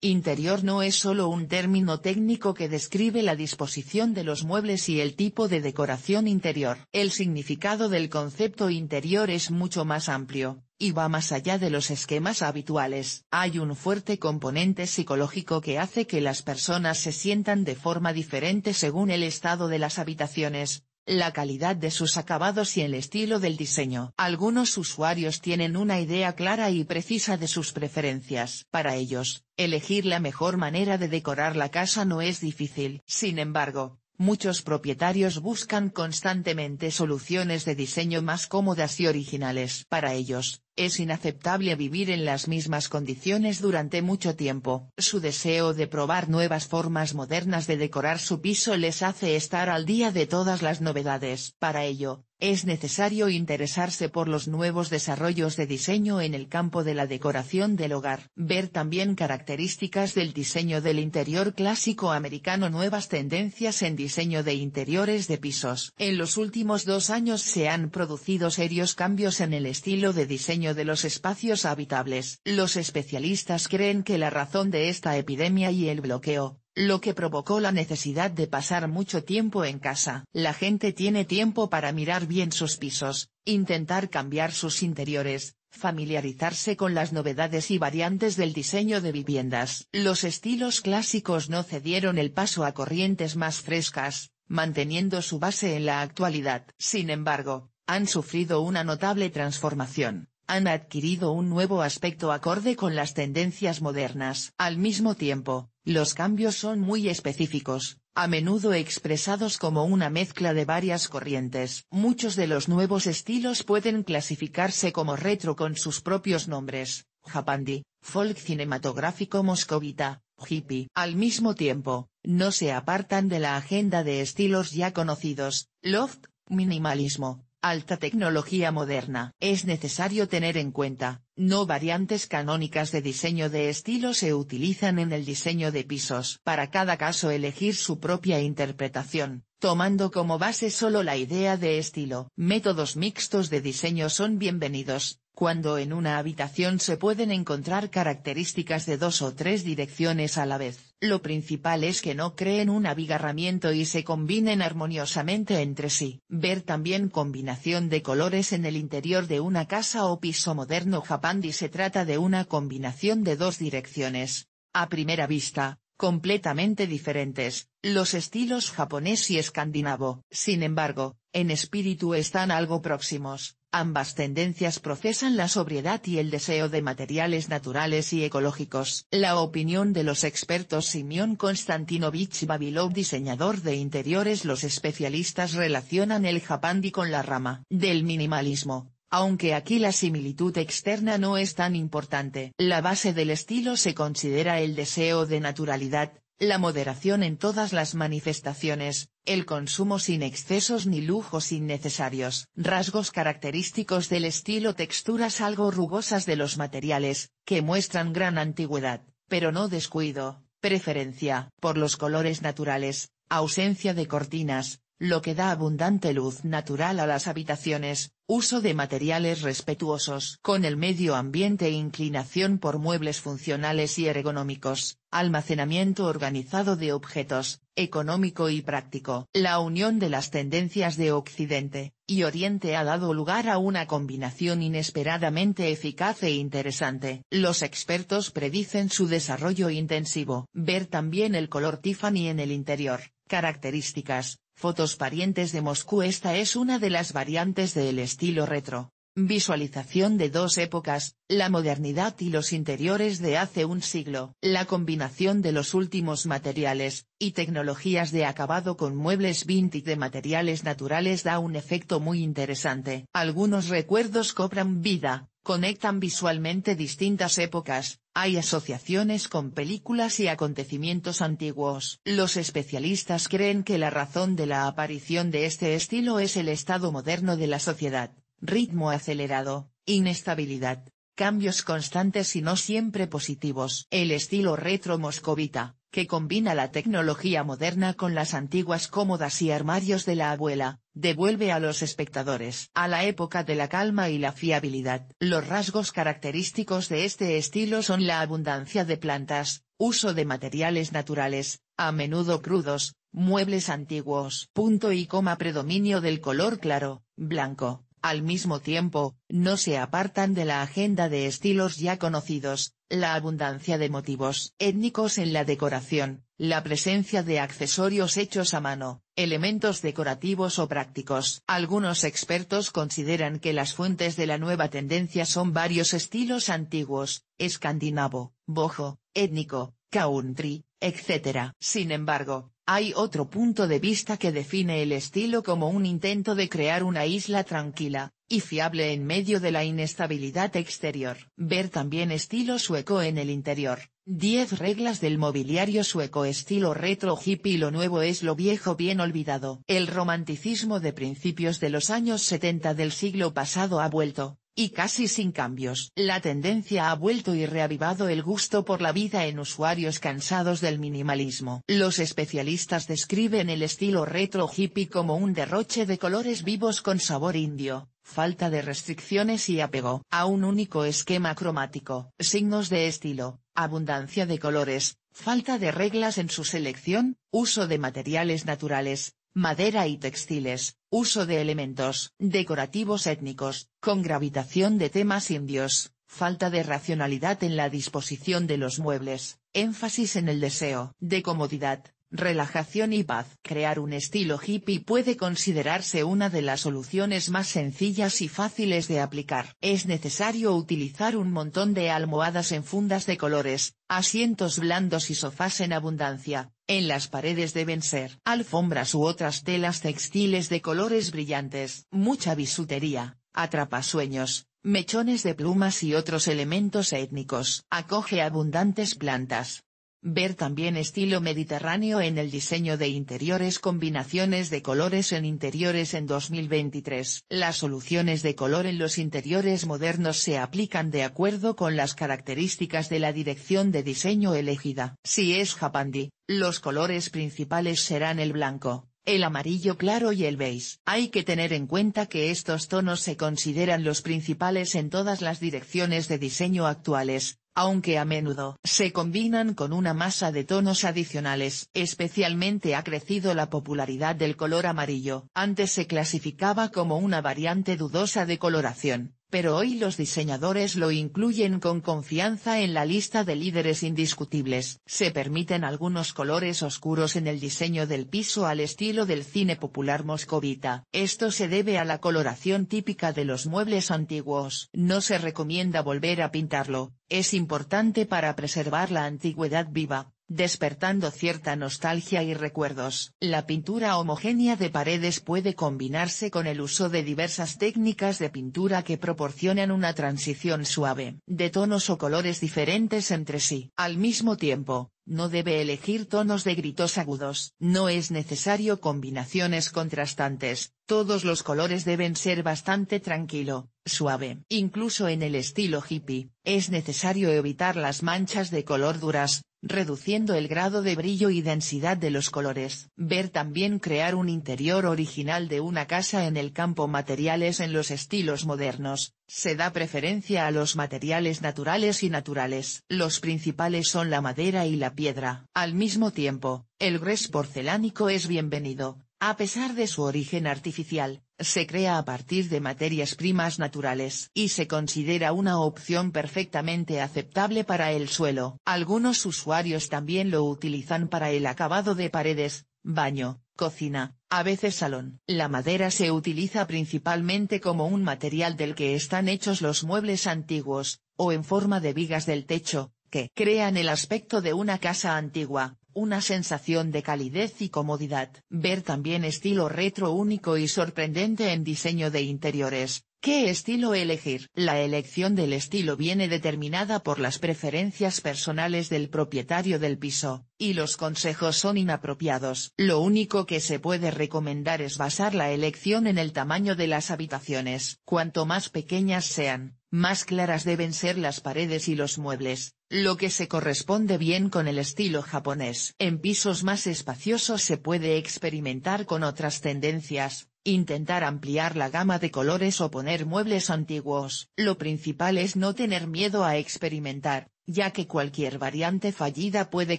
Interior no es solo un término técnico que describe la disposición de los muebles y el tipo de decoración interior. El significado del concepto interior es mucho más amplio, y va más allá de los esquemas habituales. Hay un fuerte componente psicológico que hace que las personas se sientan de forma diferente según el estado de las habitaciones, la calidad de sus acabados y el estilo del diseño. Algunos usuarios tienen una idea clara y precisa de sus preferencias. Para ellos, elegir la mejor manera de decorar la casa no es difícil. Sin embargo, muchos propietarios buscan constantemente soluciones de diseño más cómodas y originales. Para ellos, es inaceptable vivir en las mismas condiciones durante mucho tiempo. Su deseo de probar nuevas formas modernas de decorar su piso les hace estar al día de todas las novedades. Para ello, es necesario interesarse por los nuevos desarrollos de diseño en el campo de la decoración del hogar. Ver también características del diseño del interior clásico americano Nuevas tendencias en diseño de interiores de pisos. En los últimos dos años se han producido serios cambios en el estilo de diseño de los espacios habitables. Los especialistas creen que la razón de esta epidemia y el bloqueo, lo que provocó la necesidad de pasar mucho tiempo en casa. La gente tiene tiempo para mirar bien sus pisos, intentar cambiar sus interiores, familiarizarse con las novedades y variantes del diseño de viviendas. Los estilos clásicos no cedieron el paso a corrientes más frescas, manteniendo su base en la actualidad. Sin embargo, han sufrido una notable transformación, han adquirido un nuevo aspecto acorde con las tendencias modernas. Al mismo tiempo, los cambios son muy específicos, a menudo expresados como una mezcla de varias corrientes. Muchos de los nuevos estilos pueden clasificarse como retro con sus propios nombres, japandi, folk cinematográfico moscovita, hippie. Al mismo tiempo, no se apartan de la agenda de estilos ya conocidos, loft, minimalismo, alta tecnología moderna. Es necesario tener en cuenta, no variantes canónicas de diseño de estilo se utilizan en el diseño de pisos. Para cada caso elegir su propia interpretación, tomando como base solo la idea de estilo. Métodos mixtos de diseño son bienvenidos, cuando en una habitación se pueden encontrar características de dos o tres direcciones a la vez. Lo principal es que no creen un abigarramiento y se combinen armoniosamente entre sí. Ver también combinación de colores en el interior de una casa o piso moderno Japandi se trata de una combinación de dos direcciones, a primera vista, completamente diferentes, los estilos japonés y escandinavo. Sin embargo, en espíritu están algo próximos. Ambas tendencias procesan la sobriedad y el deseo de materiales naturales y ecológicos. La opinión de los expertos Simeon Konstantinovich Babilov diseñador de interiores Los especialistas relacionan el japandi con la rama del minimalismo, aunque aquí la similitud externa no es tan importante. La base del estilo se considera el deseo de naturalidad, la moderación en todas las manifestaciones, el consumo sin excesos ni lujos innecesarios. Rasgos característicos del estilo texturas algo rugosas de los materiales, que muestran gran antigüedad, pero no descuido, preferencia por los colores naturales, ausencia de cortinas, lo que da abundante luz natural a las habitaciones, uso de materiales respetuosos con el medio ambiente e inclinación por muebles funcionales y ergonómicos, almacenamiento organizado de objetos, económico y práctico. La unión de las tendencias de Occidente y Oriente ha dado lugar a una combinación inesperadamente eficaz e interesante. Los expertos predicen su desarrollo intensivo. Ver también el color Tiffany en el interior. Características, fotos parientes de Moscú Esta es una de las variantes del estilo retro, Visualización de dos épocas, la modernidad y los interiores de hace un siglo. La combinación de los últimos materiales, y tecnologías de acabado con muebles vintage de materiales naturales da un efecto muy interesante. Algunos recuerdos cobran vida, conectan visualmente distintas épocas, hay asociaciones con películas y acontecimientos antiguos. Los especialistas creen que la razón de la aparición de este estilo es el estado moderno de la sociedad ritmo acelerado, inestabilidad, cambios constantes y no siempre positivos. El estilo retro moscovita, que combina la tecnología moderna con las antiguas cómodas y armarios de la abuela, devuelve a los espectadores a la época de la calma y la fiabilidad. Los rasgos característicos de este estilo son la abundancia de plantas, uso de materiales naturales, a menudo crudos, muebles antiguos. Punto y coma predominio del color claro, blanco, al mismo tiempo, no se apartan de la agenda de estilos ya conocidos, la abundancia de motivos étnicos en la decoración, la presencia de accesorios hechos a mano, elementos decorativos o prácticos. Algunos expertos consideran que las fuentes de la nueva tendencia son varios estilos antiguos, escandinavo, bojo, étnico, country, etc. Sin embargo, hay otro punto de vista que define el estilo como un intento de crear una isla tranquila, y fiable en medio de la inestabilidad exterior. Ver también estilo sueco en el interior. 10 reglas del mobiliario sueco estilo retro hippie lo nuevo es lo viejo bien olvidado. El romanticismo de principios de los años 70 del siglo pasado ha vuelto, y casi sin cambios. La tendencia ha vuelto y reavivado el gusto por la vida en usuarios cansados del minimalismo. Los especialistas describen el estilo retro hippie como un derroche de colores vivos con sabor indio, falta de restricciones y apego a un único esquema cromático. Signos de estilo, abundancia de colores, falta de reglas en su selección, uso de materiales naturales, madera y textiles, uso de elementos decorativos étnicos, con gravitación de temas indios, falta de racionalidad en la disposición de los muebles, énfasis en el deseo de comodidad, relajación y paz. Crear un estilo hippie puede considerarse una de las soluciones más sencillas y fáciles de aplicar. Es necesario utilizar un montón de almohadas en fundas de colores, asientos blandos y sofás en abundancia, en las paredes deben ser alfombras u otras telas textiles de colores brillantes, mucha bisutería, atrapasueños, mechones de plumas y otros elementos étnicos. Acoge abundantes plantas, Ver también estilo mediterráneo en el diseño de interiores Combinaciones de colores en interiores en 2023. Las soluciones de color en los interiores modernos se aplican de acuerdo con las características de la dirección de diseño elegida. Si es Japandi, los colores principales serán el blanco, el amarillo claro y el beige. Hay que tener en cuenta que estos tonos se consideran los principales en todas las direcciones de diseño actuales, aunque a menudo se combinan con una masa de tonos adicionales. Especialmente ha crecido la popularidad del color amarillo. Antes se clasificaba como una variante dudosa de coloración, pero hoy los diseñadores lo incluyen con confianza en la lista de líderes indiscutibles. Se permiten algunos colores oscuros en el diseño del piso al estilo del cine popular moscovita. Esto se debe a la coloración típica de los muebles antiguos. No se recomienda volver a pintarlo, es importante para preservar la antigüedad viva despertando cierta nostalgia y recuerdos. La pintura homogénea de paredes puede combinarse con el uso de diversas técnicas de pintura que proporcionan una transición suave de tonos o colores diferentes entre sí. Al mismo tiempo, no debe elegir tonos de gritos agudos. No es necesario combinaciones contrastantes, todos los colores deben ser bastante tranquilo, suave. Incluso en el estilo hippie, es necesario evitar las manchas de color duras, reduciendo el grado de brillo y densidad de los colores. Ver también crear un interior original de una casa en el campo materiales en los estilos modernos, se da preferencia a los materiales naturales y naturales. Los principales son la madera y la piedra. Al mismo tiempo, el gres porcelánico es bienvenido, a pesar de su origen artificial, se crea a partir de materias primas naturales y se considera una opción perfectamente aceptable para el suelo. Algunos usuarios también lo utilizan para el acabado de paredes, baño, cocina, a veces salón. La madera se utiliza principalmente como un material del que están hechos los muebles antiguos, o en forma de vigas del techo, que crean el aspecto de una casa antigua, una sensación de calidez y comodidad. Ver también estilo retro único y sorprendente en diseño de interiores, ¿Qué estilo elegir? La elección del estilo viene determinada por las preferencias personales del propietario del piso, y los consejos son inapropiados. Lo único que se puede recomendar es basar la elección en el tamaño de las habitaciones. Cuanto más pequeñas sean, más claras deben ser las paredes y los muebles, lo que se corresponde bien con el estilo japonés. En pisos más espaciosos se puede experimentar con otras tendencias, Intentar ampliar la gama de colores o poner muebles antiguos. Lo principal es no tener miedo a experimentar, ya que cualquier variante fallida puede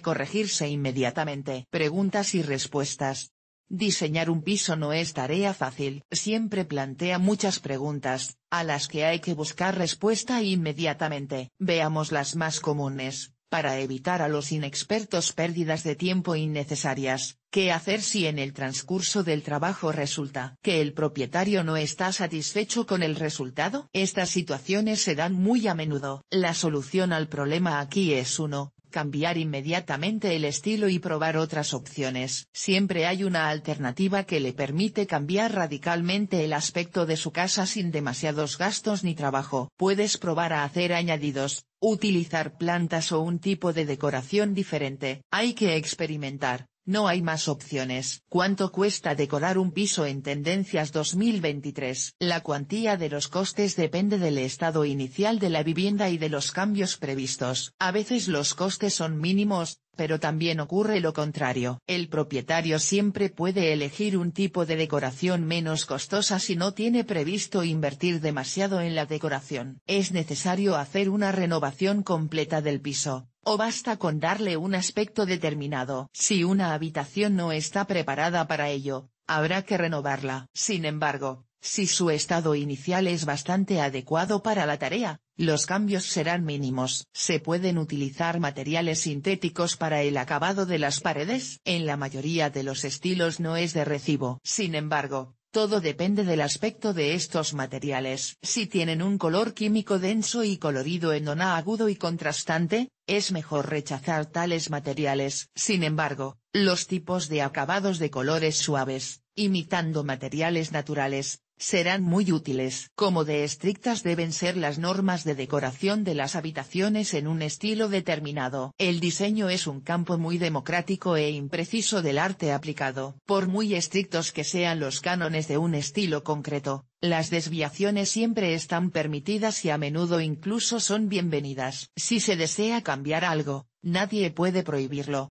corregirse inmediatamente. Preguntas y respuestas. Diseñar un piso no es tarea fácil, siempre plantea muchas preguntas, a las que hay que buscar respuesta inmediatamente. Veamos las más comunes, para evitar a los inexpertos pérdidas de tiempo innecesarias. ¿Qué hacer si en el transcurso del trabajo resulta que el propietario no está satisfecho con el resultado? Estas situaciones se dan muy a menudo. La solución al problema aquí es uno, Cambiar inmediatamente el estilo y probar otras opciones. Siempre hay una alternativa que le permite cambiar radicalmente el aspecto de su casa sin demasiados gastos ni trabajo. Puedes probar a hacer añadidos, utilizar plantas o un tipo de decoración diferente. Hay que experimentar no hay más opciones. ¿Cuánto cuesta decorar un piso en tendencias 2023? La cuantía de los costes depende del estado inicial de la vivienda y de los cambios previstos. A veces los costes son mínimos, pero también ocurre lo contrario. El propietario siempre puede elegir un tipo de decoración menos costosa si no tiene previsto invertir demasiado en la decoración. Es necesario hacer una renovación completa del piso, o basta con darle un aspecto determinado. Si una habitación no está preparada para ello, habrá que renovarla. Sin embargo, si su estado inicial es bastante adecuado para la tarea, los cambios serán mínimos. Se pueden utilizar materiales sintéticos para el acabado de las paredes. En la mayoría de los estilos no es de recibo. Sin embargo, todo depende del aspecto de estos materiales. Si tienen un color químico denso y colorido en dona agudo y contrastante, es mejor rechazar tales materiales. Sin embargo, los tipos de acabados de colores suaves, imitando materiales naturales, serán muy útiles. Como de estrictas deben ser las normas de decoración de las habitaciones en un estilo determinado. El diseño es un campo muy democrático e impreciso del arte aplicado. Por muy estrictos que sean los cánones de un estilo concreto, las desviaciones siempre están permitidas y a menudo incluso son bienvenidas. Si se desea cambiar algo, nadie puede prohibirlo,